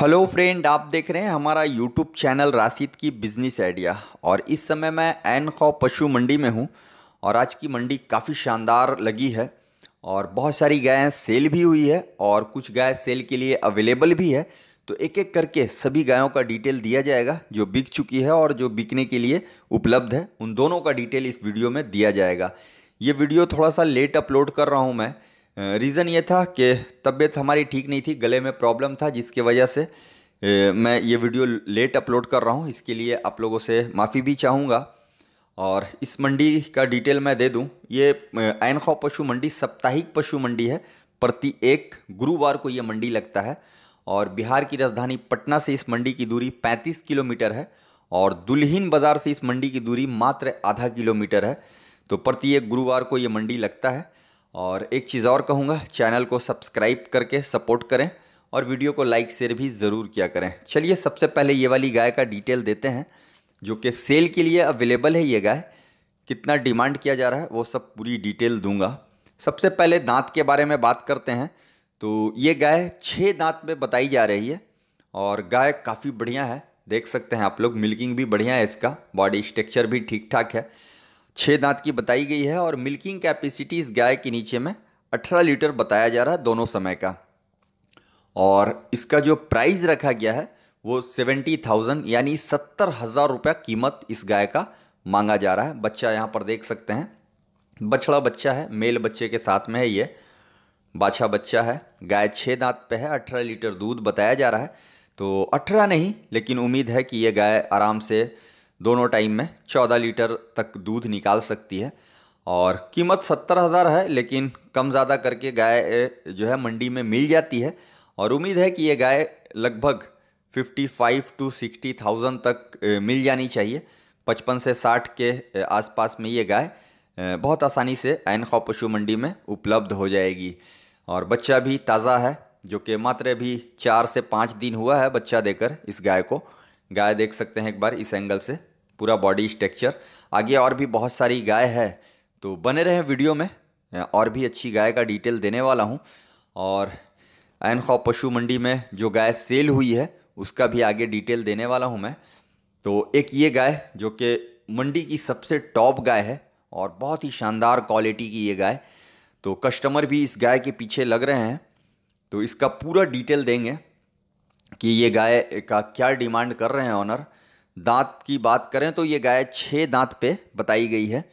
hello friend आप देख रहे हैं हमारा यूट्यूब चैनल राशिद की बिजनेस आइडिया और इस समय मैं एन खौ पशु मंडी में हूं और आज की मंडी काफ़ी शानदार लगी है और बहुत सारी गायें सेल भी हुई है और कुछ गाय सेल के लिए अवेलेबल भी है तो एक एक करके सभी गायों का डिटेल दिया जाएगा जो बिक चुकी है और जो बिकने के लिए उपलब्ध है उन दोनों का डिटेल इस वीडियो में दिया जाएगा ये वीडियो थोड़ा सा लेट अपलोड कर रहा हूँ मैं रीज़न ये था कि तबीयत हमारी ठीक नहीं थी गले में प्रॉब्लम था जिसकी वजह से मैं ये वीडियो लेट अपलोड कर रहा हूँ इसके लिए आप लोगों से माफ़ी भी चाहूँगा और इस मंडी का डिटेल मैं दे दूँ ये आयन खौ पशु मंडी साप्ताहिक पशु मंडी है प्रति एक गुरुवार को ये मंडी लगता है और बिहार की राजधानी पटना से इस मंडी की दूरी 35 किलोमीटर है और दुल्हीन बाज़ार से इस मंडी की दूरी मात्र आधा किलोमीटर है तो प्रति एक गुरुवार को ये मंडी लगता है और एक चीज़ और कहूँगा चैनल को सब्सक्राइब करके सपोर्ट करें और वीडियो को लाइक शेयर भी ज़रूर किया करें चलिए सबसे पहले ये वाली गाय का डिटेल देते हैं जो कि सेल के लिए अवेलेबल है ये गाय कितना डिमांड किया जा रहा है वो सब पूरी डिटेल दूंगा सबसे पहले दांत के बारे में बात करते हैं तो ये गाय छः दांत में बताई जा रही है और गाय काफ़ी बढ़िया है देख सकते हैं आप लोग मिल्किंग भी बढ़िया है इसका बॉडी स्ट्रक्चर भी ठीक ठाक है छः दांत की बताई गई है और मिल्किंग कैपेसिटी इस गाय के नीचे में अठारह लीटर बताया जा रहा है दोनों समय का और इसका जो प्राइस रखा गया है वो सेवेंटी थाउजेंड यानी सत्तर हज़ार रुपया कीमत इस गाय का मांगा जा रहा है बच्चा यहाँ पर देख सकते हैं बछड़ा बच्चा है मेल बच्चे के साथ में है ये बाछा बच्चा है गाय छः दांत पे है अठारह लीटर दूध बताया जा रहा है तो अठारह नहीं लेकिन उम्मीद है कि ये गाय आराम से दोनों टाइम में चौदह लीटर तक दूध निकाल सकती है और कीमत सत्तर हज़ार है लेकिन कम ज़्यादा करके गाय जो है मंडी में मिल जाती है और उम्मीद है कि ये गाय लगभग fifty five to sixty thousand तक मिल जानी चाहिए पचपन से साठ के आसपास में ये गाय बहुत आसानी से एनखा पशु मंडी में उपलब्ध हो जाएगी और बच्चा भी ताज़ा है जो कि मात्र अभी चार से पाँच दिन हुआ है बच्चा देकर इस गाय को गाय देख सकते हैं एक बार इस एंगल से पूरा बॉडी स्ट्रक्चर आगे और भी बहुत सारी गाय है तो बने रहे वीडियो में और भी अच्छी गाय का डिटेल देने वाला हूँ और एन खौ पशु मंडी में जो गाय सेल हुई है उसका भी आगे डिटेल देने वाला हूँ मैं तो एक ये गाय जो कि मंडी की सबसे टॉप गाय है और बहुत ही शानदार क्वालिटी की ये गाय तो कस्टमर भी इस गाय के पीछे लग रहे हैं तो इसका पूरा डिटेल देंगे कि ये गाय का क्या डिमांड कर रहे हैं ऑनर दांत की बात करें तो ये गाय छः दांत पे बताई गई है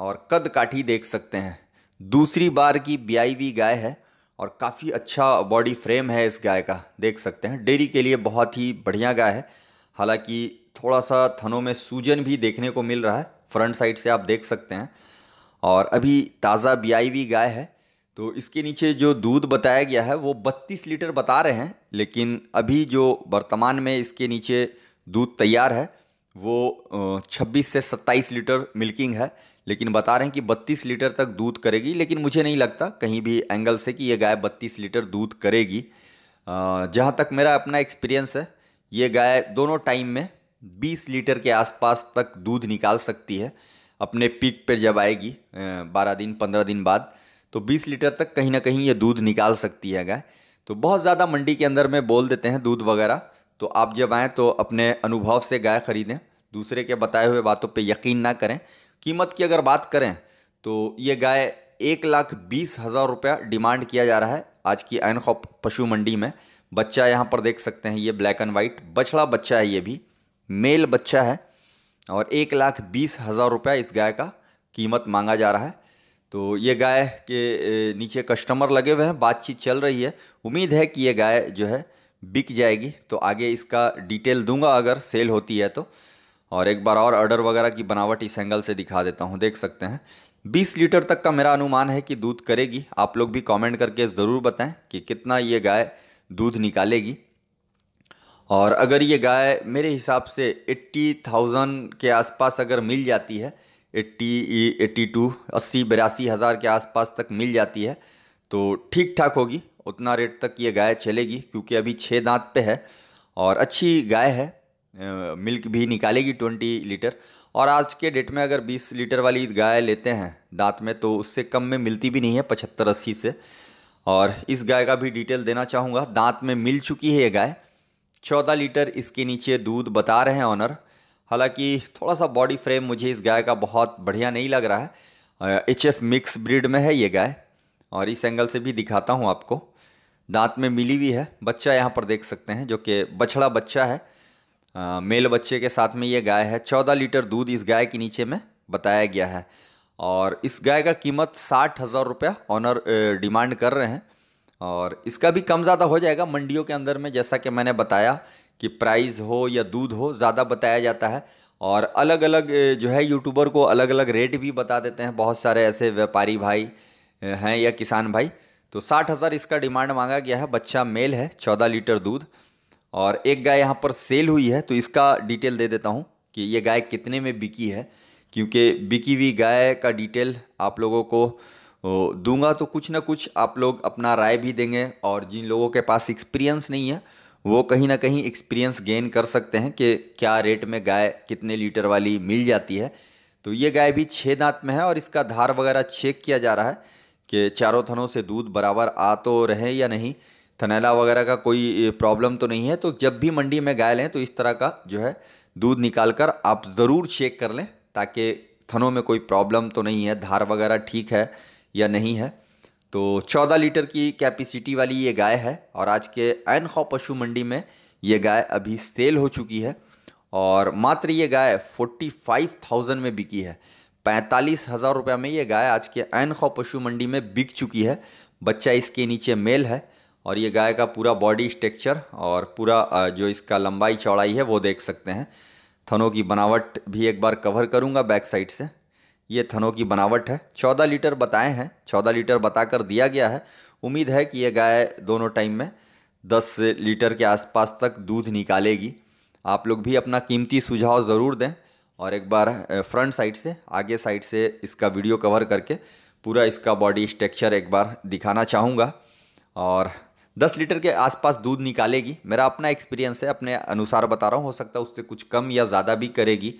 और कद काठी देख सकते हैं दूसरी बार की ब्याईवी गाय है और काफ़ी अच्छा बॉडी फ्रेम है इस गाय का देख सकते हैं डेयरी के लिए बहुत ही बढ़िया गाय है हालांकि थोड़ा सा थनों में सूजन भी देखने को मिल रहा है फ्रंट साइड से आप देख सकते हैं और अभी ताज़ा ब्याईवी गाय है तो इसके नीचे जो दूध बताया गया है वो 32 लीटर बता रहे हैं लेकिन अभी जो वर्तमान में इसके नीचे दूध तैयार है वो 26 से 27 लीटर मिल्किंग है लेकिन बता रहे हैं कि 32 लीटर तक दूध करेगी लेकिन मुझे नहीं लगता कहीं भी एंगल से कि ये गाय 32 लीटर दूध करेगी जहाँ तक मेरा अपना एक्सपीरियंस है ये गाय दोनों टाइम में 20 लीटर के आसपास तक दूध निकाल सकती है अपने पीक पर जब आएगी 12 दिन 15 दिन बाद तो 20 लीटर तक कहीं ना कहीं ये दूध निकाल सकती है गाय तो बहुत ज़्यादा मंडी के अंदर में बोल देते हैं दूध वगैरह तो आप जब आएँ तो अपने अनुभव से गाय खरीदें दूसरे के बताए हुए बातों पर यकीन ना करें कीमत की अगर बात करें तो ये गाय एक लाख बीस हज़ार रुपया डिमांड किया जा रहा है आज की एनखॉप पशु मंडी में बच्चा यहाँ पर देख सकते हैं ये ब्लैक एंड वाइट बछड़ा बच्चा है ये भी मेल बच्चा है और एक लाख बीस हज़ार रुपया इस गाय का कीमत मांगा जा रहा है तो ये गाय के नीचे कस्टमर लगे हुए हैं बातचीत चल रही है उम्मीद है कि ये गाय जो है बिक जाएगी तो आगे इसका डिटेल दूंगा अगर सेल होती है तो और एक बार और ऑर्डर वगैरह की बनावट इस एंगल से दिखा देता हूँ देख सकते हैं 20 लीटर तक का मेरा अनुमान है कि दूध करेगी आप लोग भी कमेंट करके ज़रूर बताएं कि कितना ये गाय दूध निकालेगी और अगर ये गाय मेरे हिसाब से एट्टी थाउजेंड के आसपास अगर मिल जाती है एट्टी एट्टी टू अस्सी बिरासी हज़ार के आसपास तक मिल जाती है तो ठीक ठाक होगी उतना रेट तक ये गाय चलेगी क्योंकि अभी छः दांत पे है और अच्छी गाय है मिल्क भी निकालेगी ट्वेंटी लीटर और आज के डेट में अगर बीस लीटर वाली गाय लेते हैं दांत में तो उससे कम में मिलती भी नहीं है पचहत्तर अस्सी से और इस गाय का भी डिटेल देना चाहूँगा दांत में मिल चुकी है ये गाय चौदह लीटर इसके नीचे दूध बता रहे हैं ऑनर हालांकि थोड़ा सा बॉडी फ्रेम मुझे इस गाय का बहुत बढ़िया नहीं लग रहा है एच एफ मिक्स ब्रीड में है ये गाय और इस एंगल से भी दिखाता हूँ आपको दांत में मिली हुई है बच्चा यहाँ पर देख सकते हैं जो कि बछड़ा बच्चा है आ, मेल बच्चे के साथ में ये गाय है चौदह लीटर दूध इस गाय के नीचे में बताया गया है और इस गाय का कीमत साठ हज़ार रुपया ऑनर डिमांड कर रहे हैं और इसका भी कम ज़्यादा हो जाएगा मंडियों के अंदर में जैसा कि मैंने बताया कि प्राइस हो या दूध हो ज़्यादा बताया जाता है और अलग अलग जो है यूट्यूबर को अलग अलग रेट भी बता देते हैं बहुत सारे ऐसे व्यापारी भाई हैं या किसान भाई तो साठ हज़ार इसका डिमांड मांगा गया है बच्चा मेल है चौदह लीटर दूध और एक गाय यहाँ पर सेल हुई है तो इसका डिटेल दे देता हूँ कि ये गाय कितने में बिकी है क्योंकि बिकी हुई गाय का डिटेल आप लोगों को दूंगा तो कुछ ना कुछ आप लोग अपना राय भी देंगे और जिन लोगों के पास एक्सपीरियंस नहीं है वो कहीं ना कहीं एक्सपीरियंस गेन कर सकते हैं कि क्या रेट में गाय कितने लीटर वाली मिल जाती है तो ये गाय भी छः दांत में है और इसका धार वगैरह चेक किया जा रहा है कि चारों थनों से दूध बराबर आ तो रहे या नहीं थनैला वगैरह का कोई प्रॉब्लम तो नहीं है तो जब भी मंडी में गाय लें तो इस तरह का जो है दूध निकाल कर आप ज़रूर चेक कर लें ताकि थनों में कोई प्रॉब्लम तो नहीं है धार वगैरह ठीक है या नहीं है तो 14 लीटर की कैपेसिटी वाली ये गाय है और आज के खॉ पशु मंडी में ये गाय अभी सेल हो चुकी है और मात्र ये गाय 45,000 में बिकी है पैंतालीस हज़ार रुपये में ये गाय आज के खॉ पशु मंडी में बिक चुकी है बच्चा इसके नीचे मेल है और ये गाय का पूरा बॉडी स्ट्रक्चर और पूरा जो इसका लंबाई चौड़ाई है वो देख सकते हैं थनों की बनावट भी एक बार कवर करूँगा बैक साइड से ये थनों की बनावट है चौदह लीटर बताए हैं चौदह लीटर बताकर दिया गया है उम्मीद है कि ये गाय दोनों टाइम में दस लीटर के आसपास तक दूध निकालेगी आप लोग भी अपना कीमती सुझाव ज़रूर दें और एक बार फ्रंट साइड से आगे साइड से इसका वीडियो कवर करके पूरा इसका बॉडी स्ट्रक्चर एक बार दिखाना चाहूँगा और 10 लीटर के आसपास दूध निकालेगी मेरा अपना एक्सपीरियंस है अपने अनुसार बता रहा हूँ हो सकता है उससे कुछ कम या ज़्यादा भी करेगी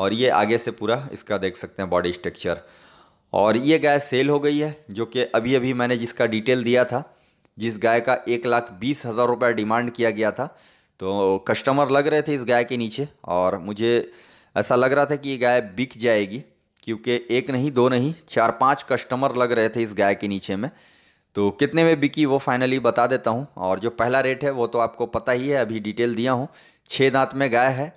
और ये आगे से पूरा इसका देख सकते हैं बॉडी स्ट्रक्चर और ये गाय सेल हो गई है जो कि अभी अभी मैंने जिसका डिटेल दिया था जिस गाय का एक लाख बीस हज़ार रुपये डिमांड किया गया था तो कस्टमर लग रहे थे इस गाय के नीचे और मुझे ऐसा लग रहा था कि ये गाय बिक जाएगी क्योंकि एक नहीं दो नहीं चार पांच कस्टमर लग रहे थे इस गाय के नीचे में तो कितने में बिकी वो फाइनली बता देता हूँ और जो पहला रेट है वो तो आपको पता ही है अभी डिटेल दिया हूँ छः दांत में गाय है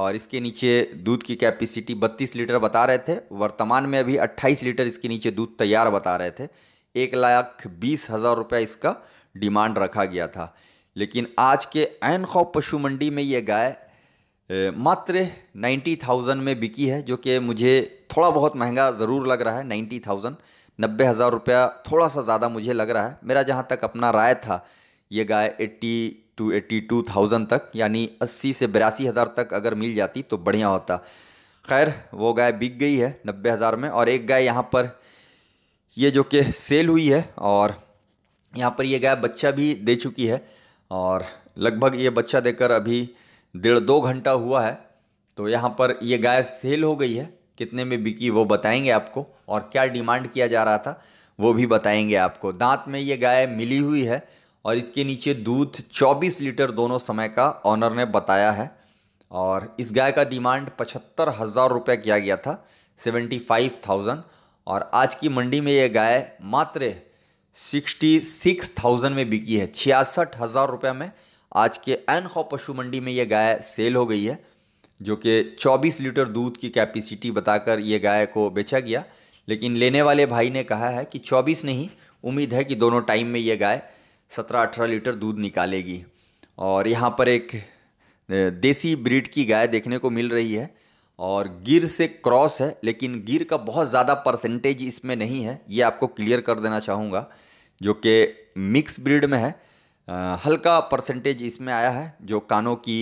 और इसके नीचे दूध की कैपेसिटी 32 लीटर बता रहे थे वर्तमान में अभी 28 लीटर इसके नीचे दूध तैयार बता रहे थे एक लाख बीस हज़ार रुपया इसका डिमांड रखा गया था लेकिन आज के एन खौफ पशु मंडी में ये गाय मात्र नाइन्टी थाउजेंड में बिकी है जो कि मुझे थोड़ा बहुत महंगा ज़रूर लग रहा है नाइन्टी थाउजेंड नब्बे हज़ार रुपया थोड़ा सा ज़्यादा मुझे लग रहा है मेरा जहाँ तक अपना राय था ये गाय eighty to eighty two thousand तक यानी अस्सी से बिरासी हज़ार तक अगर मिल जाती तो बढ़िया होता खैर वो गाय बिक गई है नब्बे हज़ार में और एक गाय यहाँ पर ये जो कि सेल हुई है और यहाँ पर ये गाय बच्चा भी दे चुकी है और लगभग ये बच्चा देकर अभी डेढ़ दो घंटा हुआ है तो यहाँ पर ये गाय सेल हो गई है कितने में बिकी वो बताएंगे आपको और क्या डिमांड किया जा रहा था वो भी बताएंगे आपको दांत में ये गाय मिली हुई है और इसके नीचे दूध 24 लीटर दोनों समय का ऑनर ने बताया है और इस गाय का डिमांड पचहत्तर हज़ार रुपये किया गया था सेवेंटी फाइव थाउजेंड और आज की मंडी में यह गाय मात्र सिक्सटी सिक्स थाउजेंड में बिकी है छियासठ हज़ार रुपये में आज के एन खॉ पशु मंडी में ये गाय सेल हो गई है जो कि 24 लीटर दूध की कैपेसिटी बताकर ये गाय को बेचा गया लेकिन लेने वाले भाई ने कहा है कि 24 नहीं उम्मीद है कि दोनों टाइम में ये गाय सत्रह अठारह लीटर दूध निकालेगी और यहाँ पर एक देसी ब्रीड की गाय देखने को मिल रही है और गिर से क्रॉस है लेकिन गिर का बहुत ज़्यादा परसेंटेज इसमें नहीं है ये आपको क्लियर कर देना चाहूँगा जो कि मिक्स ब्रीड में है हल्का परसेंटेज इसमें आया है जो कानों की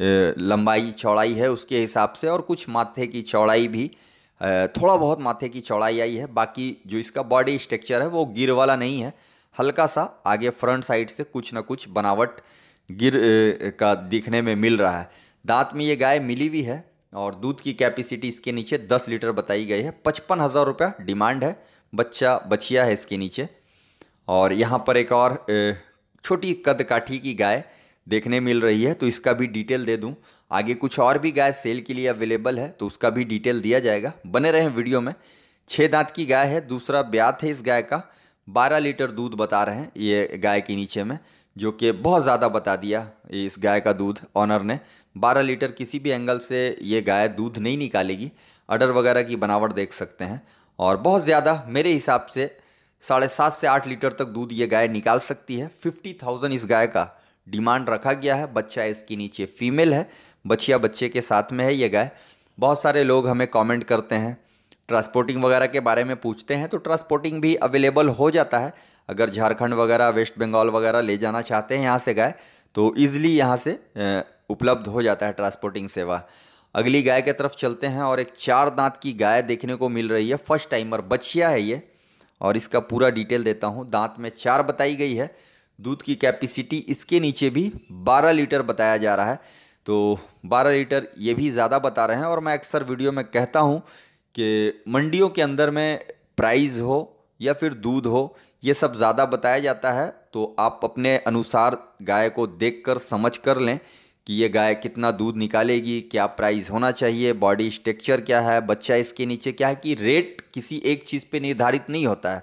लंबाई चौड़ाई है उसके हिसाब से और कुछ माथे की चौड़ाई भी थोड़ा बहुत माथे की चौड़ाई आई है बाकी जो इसका बॉडी स्ट्रक्चर है वो गिर वाला नहीं है हल्का सा आगे फ्रंट साइड से कुछ ना कुछ बनावट गिर का दिखने में मिल रहा है दांत में ये गाय मिली हुई है और दूध की कैपेसिटी इसके नीचे दस लीटर बताई गई है पचपन हज़ार रुपया डिमांड है बच्चा बछिया है इसके नीचे और यहाँ पर एक और छोटी कद काठी की गाय देखने मिल रही है तो इसका भी डिटेल दे दूँ आगे कुछ और भी गाय सेल के लिए अवेलेबल है तो उसका भी डिटेल दिया जाएगा बने रहें वीडियो में छः दांत की गाय है दूसरा ब्यात है इस गाय का 12 लीटर दूध बता रहे हैं ये गाय के नीचे में जो कि बहुत ज़्यादा बता दिया इस गाय का दूध ऑनर ने 12 लीटर किसी भी एंगल से ये गाय दूध नहीं निकालेगी अडर वगैरह की बनावट देख सकते हैं और बहुत ज़्यादा मेरे हिसाब से साढ़े सात से आठ लीटर तक दूध ये गाय निकाल सकती है फिफ्टी थाउजेंड इस गाय का डिमांड रखा गया है बच्चा इसके नीचे फीमेल है बछिया बच्चे के साथ में है ये गाय बहुत सारे लोग हमें कमेंट करते हैं ट्रांसपोर्टिंग वगैरह के बारे में पूछते हैं तो ट्रांसपोर्टिंग भी अवेलेबल हो जाता है अगर झारखंड वगैरह वेस्ट बंगाल वगैरह ले जाना चाहते हैं यहाँ से गाय तो ईज़िली यहाँ से उपलब्ध हो जाता है ट्रांसपोर्टिंग सेवा अगली गाय के तरफ चलते हैं और एक चार दांत की गाय देखने को मिल रही है फर्स्ट टाइमर बछिया है ये और इसका पूरा डिटेल देता हूँ दांत में चार बताई गई है दूध की कैपेसिटी इसके नीचे भी 12 लीटर बताया जा रहा है तो 12 लीटर ये भी ज़्यादा बता रहे हैं और मैं अक्सर वीडियो में कहता हूँ कि मंडियों के अंदर में प्राइस हो या फिर दूध हो ये सब ज़्यादा बताया जाता है तो आप अपने अनुसार गाय को देख कर समझ कर लें कि ये गाय कितना दूध निकालेगी क्या प्राइस होना चाहिए बॉडी स्ट्रक्चर क्या है बच्चा इसके नीचे क्या है कि रेट किसी एक चीज़ पे निर्धारित नहीं होता है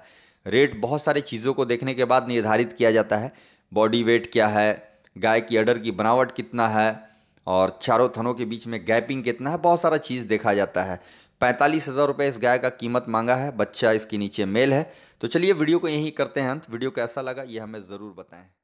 रेट बहुत सारे चीज़ों को देखने के बाद निर्धारित किया जाता है बॉडी वेट क्या है गाय की अडर की बनावट कितना है और चारों थनों के बीच में गैपिंग कितना है बहुत सारा चीज़ देखा जाता है पैंतालीस हज़ार रुपये इस गाय का कीमत मांगा है बच्चा इसके नीचे मेल है तो चलिए वीडियो को यहीं करते हैं अंत वीडियो कैसा लगा ये हमें ज़रूर बताएं